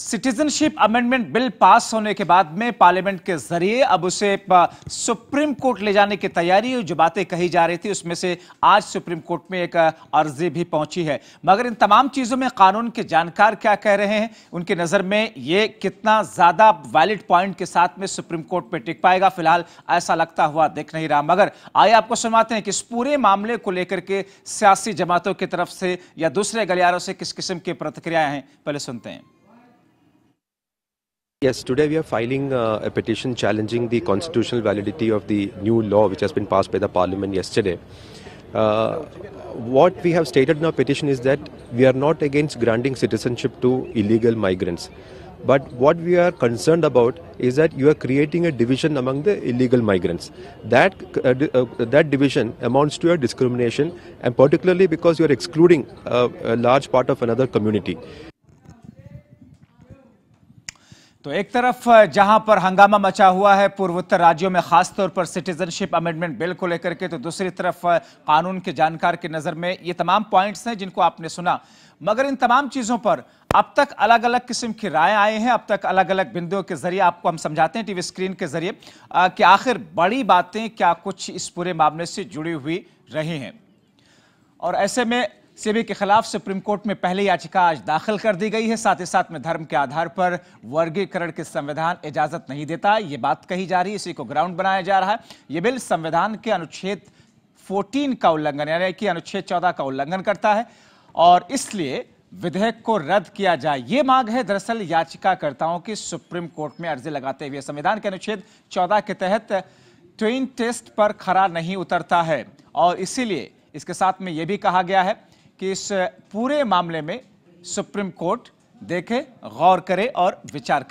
Citizenship amendment bill pass होने के बाद में पार्लियामेंट के जरिए अब उसे सुप्रीम कोर्ट ले जाने की तैयारी जो बातें कही जा रही थी उसमें से आज सुप्रीम कोर्ट में एक अर्जी भी पहुंची है मगर इन तमाम चीजों में कानून के जानकार क्या कह रहे हैं उनकी नजर में ये कितना ज्यादा वैलिड पॉइंट के साथ में सुप्रीम कोर्ट में टिक पाएगा फिलहाल ऐसा लगता हुआ देख नहीं रहा मगर आइए आपको सुनाते हैं कि इस पूरे मामले को लेकर के सियासी जमातों की तरफ से या दूसरे गलियारों से किस किस्म की प्रतिक्रियाएं हैं पहले सुनते हैं Yes, today we are filing uh, a petition challenging the constitutional validity of the new law which has been passed by the parliament yesterday. Uh, what we have stated in our petition is that we are not against granting citizenship to illegal migrants. But what we are concerned about is that you are creating a division among the illegal migrants. That, uh, uh, that division amounts to a discrimination, and particularly because you are excluding uh, a large part of another community. तो एक तरफ जहां पर हंगामा मचा हुआ है पूर्वोत्तर राज्यों में खासतौर पर सिटीजनशिप अमेंडमेंट बिल को लेकर के तो दूसरी तरफ कानून के जानकार की नजर में ये तमाम पॉइंट्स हैं जिनको आपने सुना मगर इन तमाम चीजों पर अब तक अलग अलग किस्म की राय आए हैं अब तक अलग अलग बिंदुओं के जरिए आपको हम समझाते हैं टीवी स्क्रीन के जरिए कि आखिर बड़ी बातें क्या कुछ इस पूरे मामले से जुड़ी हुई रही हैं और ऐसे में सेबी के खिलाफ सुप्रीम कोर्ट में पहले याचिका आज दाखिल कर दी गई है साथ ही साथ में धर्म के आधार पर वर्गीकरण के संविधान इजाजत नहीं देता ये बात कही जा रही है इसी को ग्राउंड बनाया जा रहा है ये बिल संविधान के अनुच्छेद 14 का उल्लंघन यानी कि अनुच्छेद 14 का उल्लंघन करता है और इसलिए विधेयक को रद्द किया जाए ये मांग है दरअसल याचिकाकर्ताओं की सुप्रीम कोर्ट में अर्जी लगाते हुए संविधान के अनुच्छेद चौदह के तहत ट्वेन टेस्ट पर खरा नहीं उतरता है और इसीलिए इसके साथ में यह भी कहा गया है कि इस पूरे मामले में सुप्रीम कोर्ट देखे गौर करे और विचार